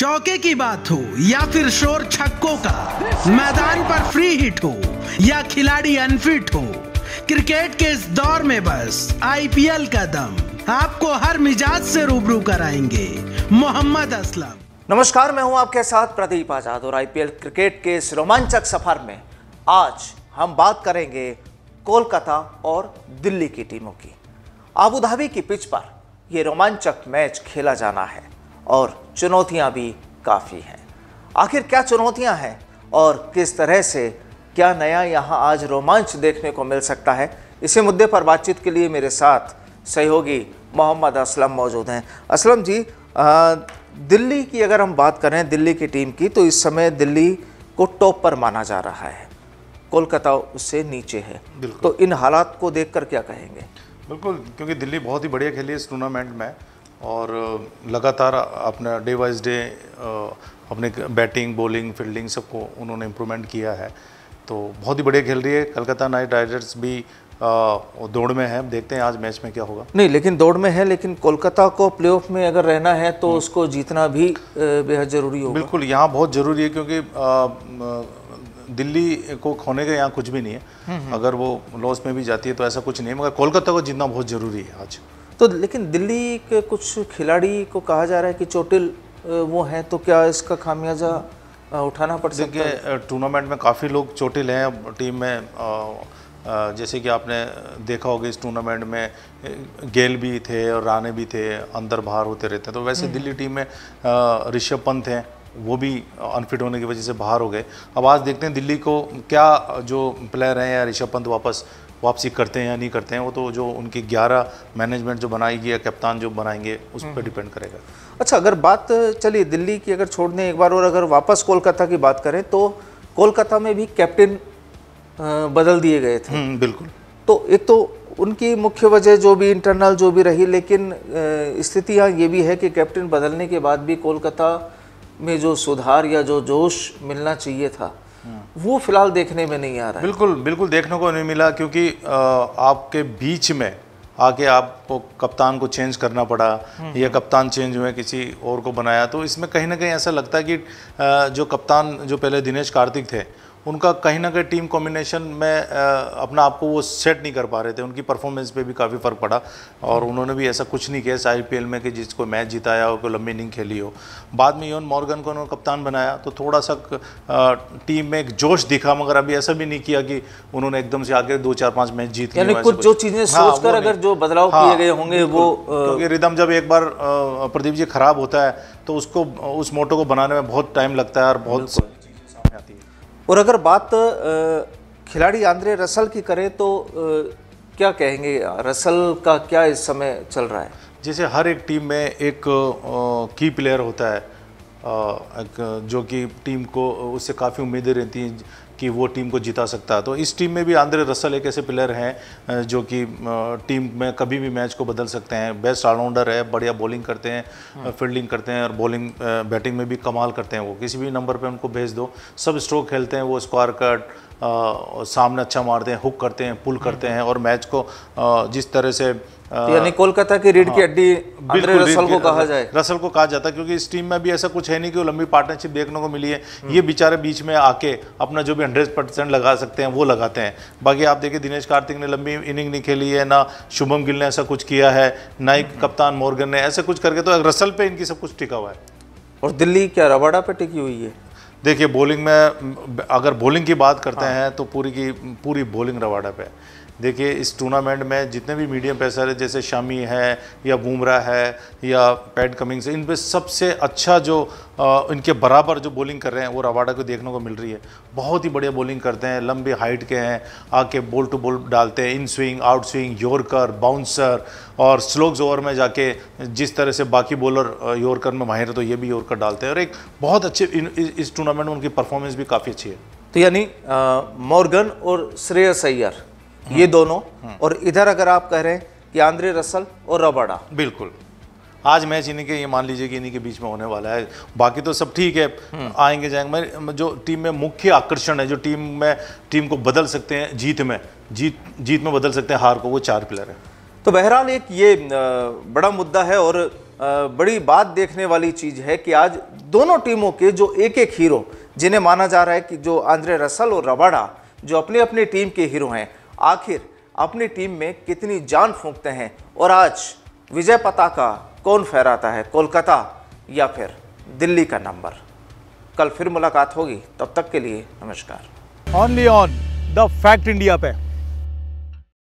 चौके की बात हो या फिर शोर छक्कों का मैदान पर फ्री हिट हो या खिलाड़ी अनफिट हो क्रिकेट के इस दौर में बस आईपीएल का दम आपको हर मिजाज से रूबरू कराएंगे मोहम्मद असलम नमस्कार मैं हूं आपके साथ प्रदीप आजाद और आईपीएल क्रिकेट के इस रोमांचक सफर में आज हम बात करेंगे कोलकाता और दिल्ली की टीमों की आबुधाबी की पिच पर यह रोमांचक मैच खेला जाना है और चुनौतियाँ भी काफ़ी हैं आखिर क्या चुनौतियाँ हैं और किस तरह से क्या नया यहाँ आज रोमांच देखने को मिल सकता है इसी मुद्दे पर बातचीत के लिए मेरे साथ सहयोगी मोहम्मद असलम मौजूद हैं असलम जी आ, दिल्ली की अगर हम बात करें दिल्ली की टीम की तो इस समय दिल्ली को टॉप पर माना जा रहा है कोलकाता उससे नीचे है तो इन हालात को देखकर क्या कहेंगे बिल्कुल क्योंकि दिल्ली बहुत ही बढ़िया खेली इस टूर्नामेंट में और लगातार अपना डे वाइज डे अपने बैटिंग बॉलिंग फील्डिंग सबको उन्होंने इम्प्रूवमेंट किया है तो बहुत ही बढ़िया खेल रही है कलकत्ता नाइट राइडर्स भी दौड़ में है देखते हैं आज मैच में क्या होगा नहीं लेकिन दौड़ में है लेकिन कोलकाता को प्लेऑफ में अगर रहना है तो हम्म। उसको जीतना भी बेहद ज़रूरी होगा बिल्कुल यहाँ बहुत ज़रूरी है क्योंकि दिल्ली को खोने का यहाँ कुछ भी नहीं है हम्म, हम्म। अगर वो लॉस में भी जाती है तो ऐसा कुछ नहीं है मगर कोलकाता को जीतना बहुत ज़रूरी है आज तो लेकिन दिल्ली के कुछ खिलाड़ी को कहा जा रहा है कि चोटिल वो हैं तो क्या इसका खामियाजा उठाना पड़ सकता है टूर्नामेंट में काफ़ी लोग चोटिल हैं टीम में जैसे कि आपने देखा होगा इस टूर्नामेंट में गेल भी थे और राणे भी थे अंदर बाहर होते रहते हैं तो वैसे हम्म। दिल्ली टीम में ऋषभ पंत हैं वो भी अनफिट होने की वजह से बाहर हो गए अब आज देखते हैं दिल्ली को क्या जो प्लेयर हैं या ऋषभ पंत वापस वापसी करते हैं या नहीं करते हैं वो तो जो उनकी 11 मैनेजमेंट जो बनाएगी या कप्तान जो बनाएंगे उस पर डिपेंड हम्म। करेगा अच्छा अगर बात चलिए दिल्ली की अगर छोड़ने एक बार और अगर वापस कोलकाता की बात करें तो कोलकाता में भी कैप्टन बदल दिए गए थे हम्म, बिल्कुल तो एक तो उनकी मुख्य वजह जो भी इंटरनल जो भी रही लेकिन स्थितियाँ ये भी है कि कैप्टन बदलने के बाद भी कोलकाता में जो सुधार या जो जोश मिलना चाहिए था हाँ। वो फिलहाल देखने में नहीं आ रहा बिल्कुल बिल्कुल देखने को नहीं मिला क्योंकि आपके बीच में आके आपको कप्तान को चेंज करना पड़ा हम्म, या हम्म। कप्तान चेंज हुए किसी और को बनाया तो इसमें कहीं ना कहीं ऐसा लगता है कि जो कप्तान जो पहले दिनेश कार्तिक थे उनका कहीं ना कहीं टीम कॉम्बिनेशन में अपना आपको वो सेट नहीं कर पा रहे थे उनकी परफॉर्मेंस पे भी काफ़ी फ़र्क पड़ा और उन्होंने भी ऐसा कुछ नहीं किया इस आई में कि जिसको मैच जिताया हो कोई लंबी इनिंग खेली हो बाद में यून मॉर्गन को उन्होंने कप्तान बनाया तो थोड़ा सा टीम में एक जोश दिखा मगर अभी ऐसा भी नहीं किया कि उन्होंने एकदम से आगे दो चार पाँच मैच जीत लिया कुछ जो चीज़ें हाँ, सोचकर अगर जो बदलाव किए हाँ, गए होंगे वो क्योंकि रिदम जब एक बार प्रदीप जी खराब होता है तो उसको उस मोटो को बनाने में बहुत टाइम लगता है और बहुत सारी चीज़ें सामने आती है और अगर बात खिलाड़ी आंद्रे रसल की करें तो क्या कहेंगे रसल का क्या इस समय चल रहा है जैसे हर एक टीम में एक की प्लेयर होता है जो कि टीम को उससे काफ़ी उम्मीदें रहती हैं कि वो टीम को जिता सकता है तो इस टीम में भी आंद्रे रसल एक ऐसे प्लेयर हैं जो कि टीम में कभी भी मैच को बदल सकते हैं बेस्ट ऑलराउंडर है बढ़िया बॉलिंग करते हैं फील्डिंग हाँ। करते हैं और बॉलिंग बैटिंग में भी कमाल करते हैं वो किसी भी नंबर पर उनको भेज दो सब स्ट्रोक खेलते हैं वो स्क्वायर कट सामने अच्छा मारते हैं हुक करते हैं पुल करते हाँ। हैं और मैच को जिस तरह से तो यानी कोलकाता की रीढ़ की अड्डी हाँ, रसल को कहा जाए रसल को कहा जाता है क्योंकि इस टीम में भी ऐसा कुछ है नहीं कि लंबी पार्टनरशिप देखने को मिली है हम्म। ये बेचारे बीच में आके अपना जो भी हंड्रेड परसेंट लगा सकते हैं वो लगाते हैं बाकी आप देखिए दिनेश कार्तिक ने लंबी इनिंग नहीं खेली है ना शुभम गिल ने ऐसा कुछ किया है ना ही हम्म। कप्तान मोर्गन ने ऐसा कुछ करके तो रसल पर इनकी सब कुछ टिका हुआ है और दिल्ली क्या रबाडा पर टिकी हुई है देखिए बॉलिंग में अगर बॉलिंग की बात करते हाँ। हैं तो पूरी की पूरी बॉलिंग रवाड़ा पे देखिए इस टूर्नामेंट में जितने भी मीडियम पेसर है जैसे शामी है या बुमरा है या पैट कमिंग्स है इन पर सबसे अच्छा जो आ, इनके बराबर जो बॉलिंग कर रहे हैं वो रवाडा को देखने को मिल रही है बहुत ही बढ़िया बॉलिंग करते हैं लंबी हाइट के हैं आके बॉल टू बॉल डालते हैं in swing out swing yorker bouncer और स्लोक्स ओवर में जाके जिस तरह से बाकी बॉलर योरकर में माहिर तो ये भी योरकर डालते हैं और एक बहुत अच्छे इस टूर्नामेंट में उनकी परफॉर्मेंस भी काफ़ी अच्छी है तो यानी मॉर्गन और श्रेयस अय्यर ये दोनों और इधर अगर आप कह रहे हैं कि आंद्रे रसल और रबाडा बिल्कुल आज मैच इन्हीं के ये मान लीजिए कि इन्हीं के बीच में होने वाला है बाकी तो सब ठीक है आएंगे जाएंगे जो टीम में मुख्य आकर्षण है जो टीम में टीम को बदल सकते हैं जीत में जीत जीत में बदल सकते हैं हार को वो चार प्लेयर हैं तो बहरहाल एक ये बड़ा मुद्दा है और बड़ी बात देखने वाली चीज़ है कि आज दोनों टीमों के जो एक एक हीरो जिन्हें माना जा रहा है कि जो आंद्रे रसल और रबाडा जो अपने अपने टीम के हीरो हैं आखिर अपनी टीम में कितनी जान फूंकते हैं और आज विजय पताका कौन फहराता है कोलकाता या फिर दिल्ली का नंबर कल फिर मुलाकात होगी तब तक के लिए नमस्कार only on the fact India पे